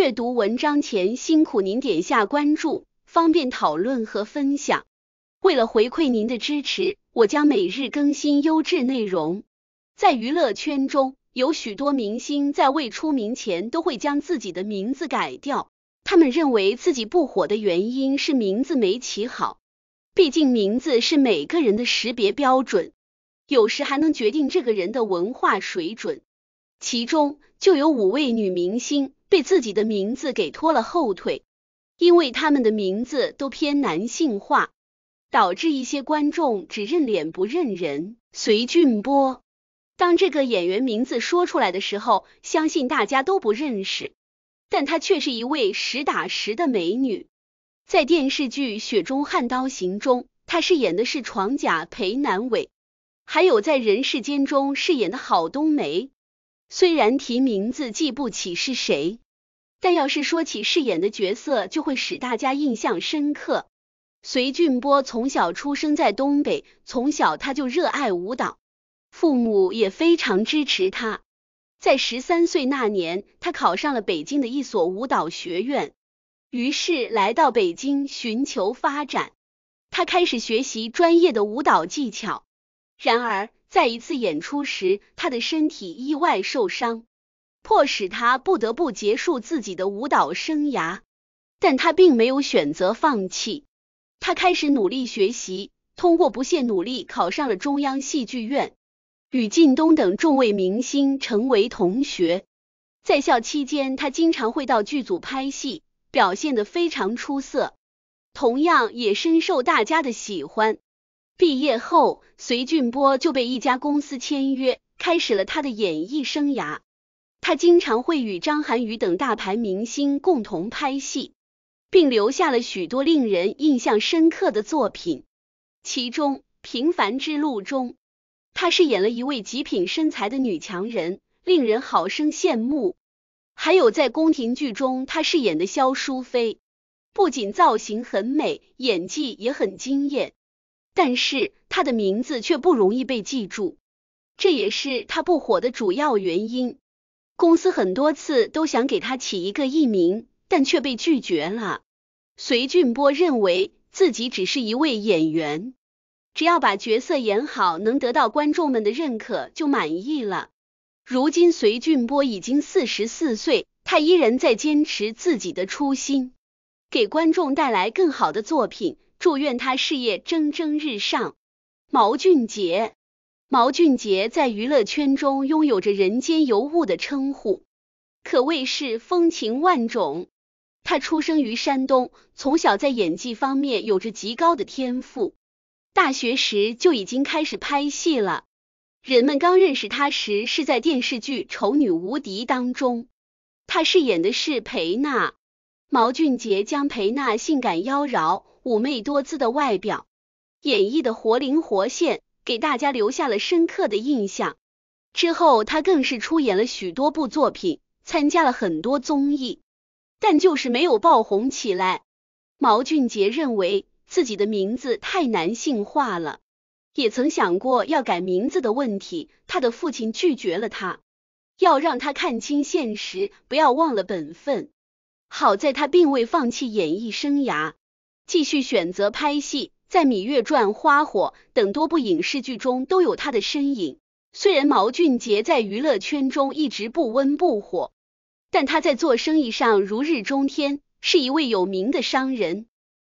阅读文章前，辛苦您点下关注，方便讨论和分享。为了回馈您的支持，我将每日更新优质内容。在娱乐圈中，有许多明星在未出名前都会将自己的名字改掉，他们认为自己不火的原因是名字没起好。毕竟名字是每个人的识别标准，有时还能决定这个人的文化水准。其中就有五位女明星。被自己的名字给拖了后腿，因为他们的名字都偏男性化，导致一些观众只认脸不认人。隋俊波，当这个演员名字说出来的时候，相信大家都不认识，但她却是一位实打实的美女。在电视剧《雪中悍刀行》中，她饰演的是床甲裴南伟，还有在《人世间》中饰演的郝冬梅。虽然提名字记不起是谁，但要是说起饰演的角色，就会使大家印象深刻。隋俊波从小出生在东北，从小他就热爱舞蹈，父母也非常支持他。在十三岁那年，他考上了北京的一所舞蹈学院，于是来到北京寻求发展。他开始学习专业的舞蹈技巧，然而。在一次演出时，他的身体意外受伤，迫使他不得不结束自己的舞蹈生涯。但他并没有选择放弃，他开始努力学习，通过不懈努力考上了中央戏剧院，与靳东等众位明星成为同学。在校期间，他经常会到剧组拍戏，表现得非常出色，同样也深受大家的喜欢。毕业后，隋俊波就被一家公司签约，开始了他的演艺生涯。他经常会与张涵予等大牌明星共同拍戏，并留下了许多令人印象深刻的作品。其中，《平凡之路》中，他饰演了一位极品身材的女强人，令人好生羡慕。还有在宫廷剧中，他饰演的萧淑妃，不仅造型很美，演技也很惊艳。但是他的名字却不容易被记住，这也是他不火的主要原因。公司很多次都想给他起一个艺名，但却被拒绝了。隋俊波认为自己只是一位演员，只要把角色演好，能得到观众们的认可就满意了。如今隋俊波已经四十四岁，他依然在坚持自己的初心，给观众带来更好的作品。祝愿他事业蒸蒸日上。毛俊杰，毛俊杰在娱乐圈中拥有着“人间尤物”的称呼，可谓是风情万种。他出生于山东，从小在演技方面有着极高的天赋，大学时就已经开始拍戏了。人们刚认识他时是在电视剧《丑女无敌》当中，他饰演的是裴娜。毛俊杰将裴娜性感妖娆。妩媚多姿的外表，演绎的活灵活现，给大家留下了深刻的印象。之后，他更是出演了许多部作品，参加了很多综艺，但就是没有爆红起来。毛俊杰认为自己的名字太男性化了，也曾想过要改名字的问题，他的父亲拒绝了他，要让他看清现实，不要忘了本分。好在他并未放弃演艺生涯。继续选择拍戏，在《芈月传》《花火》等多部影视剧中都有他的身影。虽然毛俊杰在娱乐圈中一直不温不火，但他在做生意上如日中天，是一位有名的商人。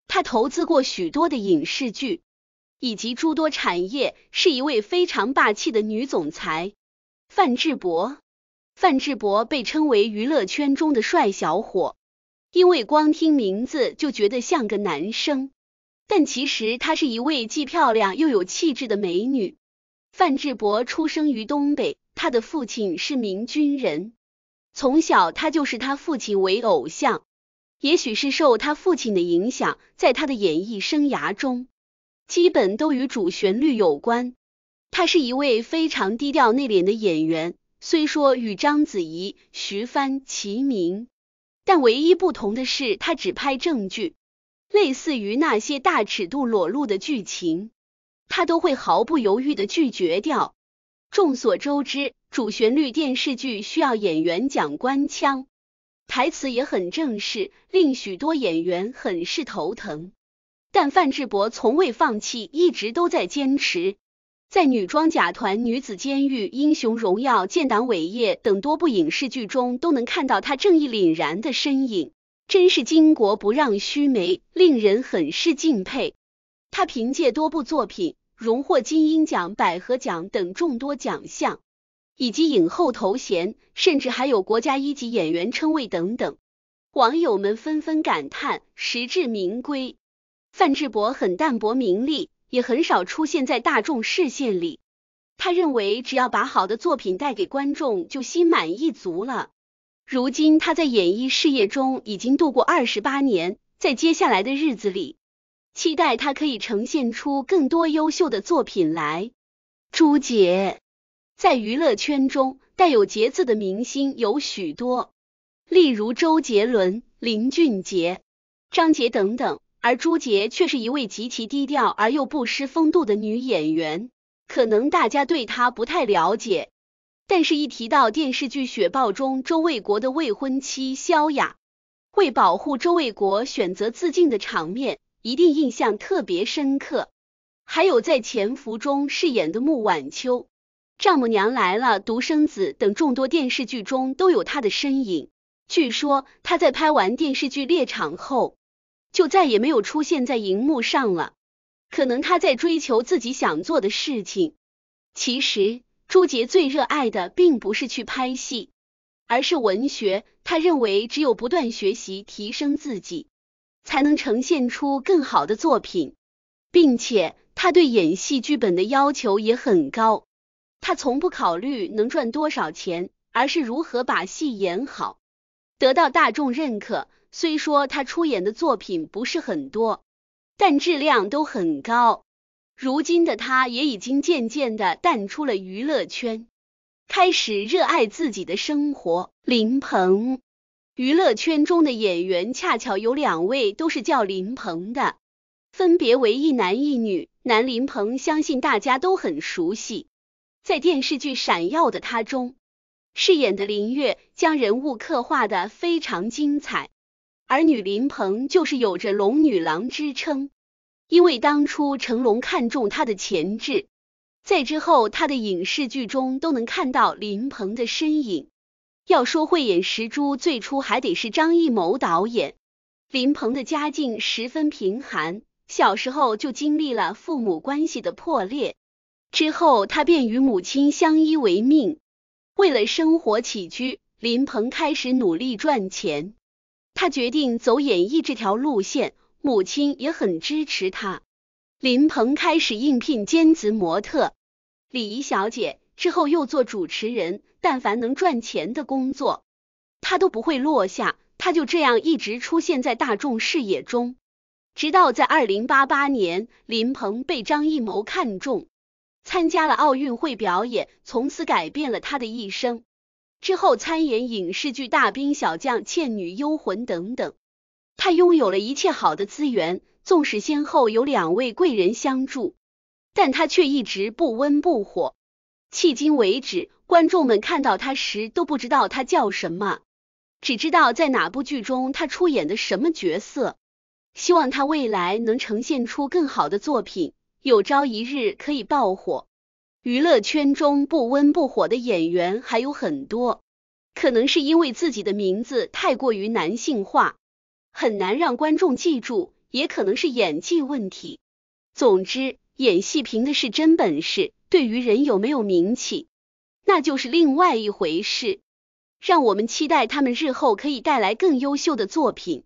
他投资过许多的影视剧以及诸多产业，是一位非常霸气的女总裁。范志博，范志博被称为娱乐圈中的帅小伙。因为光听名字就觉得像个男生，但其实她是一位既漂亮又有气质的美女。范志博出生于东北，他的父亲是名军人，从小他就是他父亲为偶像。也许是受他父亲的影响，在他的演艺生涯中，基本都与主旋律有关。他是一位非常低调内敛的演员，虽说与章子怡、徐帆齐名。但唯一不同的是，他只拍正剧，类似于那些大尺度裸露的剧情，他都会毫不犹豫的拒绝掉。众所周知，主旋律电视剧需要演员讲官腔，台词也很正式，令许多演员很是头疼。但范志博从未放弃，一直都在坚持。在《女装甲团》《女子监狱》《英雄荣耀》《建党伟业》等多部影视剧中都能看到她正义凛然的身影，真是巾帼不让须眉，令人很是敬佩。她凭借多部作品荣获金鹰奖、百合奖等众多奖项，以及影后头衔，甚至还有国家一级演员称谓等等。网友们纷纷感叹：实至名归。范志博很淡泊名利。也很少出现在大众视线里。他认为，只要把好的作品带给观众，就心满意足了。如今，他在演艺事业中已经度过二十八年，在接下来的日子里，期待他可以呈现出更多优秀的作品来。朱杰在娱乐圈中带有“杰”字的明星有许多，例如周杰伦、林俊杰、张杰等等。而朱杰却是一位极其低调而又不失风度的女演员，可能大家对她不太了解，但是，一提到电视剧《雪豹》中周卫国的未婚妻萧雅为保护周卫国选择自尽的场面，一定印象特别深刻。还有在《潜伏》中饰演的穆晚秋，《丈母娘来了》《独生子》等众多电视剧中都有她的身影。据说她在拍完电视剧《猎场》后。就再也没有出现在荧幕上了。可能他在追求自己想做的事情。其实朱杰最热爱的并不是去拍戏，而是文学。他认为只有不断学习、提升自己，才能呈现出更好的作品。并且他对演戏剧本的要求也很高。他从不考虑能赚多少钱，而是如何把戏演好，得到大众认可。虽说他出演的作品不是很多，但质量都很高。如今的他也已经渐渐的淡出了娱乐圈，开始热爱自己的生活。林鹏，娱乐圈中的演员恰巧有两位都是叫林鹏的，分别为一男一女。男林鹏相信大家都很熟悉，在电视剧《闪耀的他》中饰演的林月，将人物刻画的非常精彩。儿女林鹏就是有着龙女郎之称，因为当初成龙看中她的潜质，在之后她的影视剧中都能看到林鹏的身影。要说慧眼识珠，最初还得是张艺谋导演。林鹏的家境十分贫寒，小时候就经历了父母关系的破裂，之后他便与母亲相依为命。为了生活起居，林鹏开始努力赚钱。他决定走演艺这条路线，母亲也很支持他。林鹏开始应聘兼职模特、礼仪小姐，之后又做主持人，但凡能赚钱的工作，他都不会落下。他就这样一直出现在大众视野中，直到在二零八八年，林鹏被张艺谋看中，参加了奥运会表演，从此改变了他的一生。之后参演影视剧《大兵小将》《倩女幽魂》等等，他拥有了一切好的资源，纵使先后有两位贵人相助，但他却一直不温不火。迄今为止，观众们看到他时都不知道他叫什么，只知道在哪部剧中他出演的什么角色。希望他未来能呈现出更好的作品，有朝一日可以爆火。娱乐圈中不温不火的演员还有很多，可能是因为自己的名字太过于男性化，很难让观众记住，也可能是演技问题。总之，演戏凭的是真本事，对于人有没有名气，那就是另外一回事。让我们期待他们日后可以带来更优秀的作品。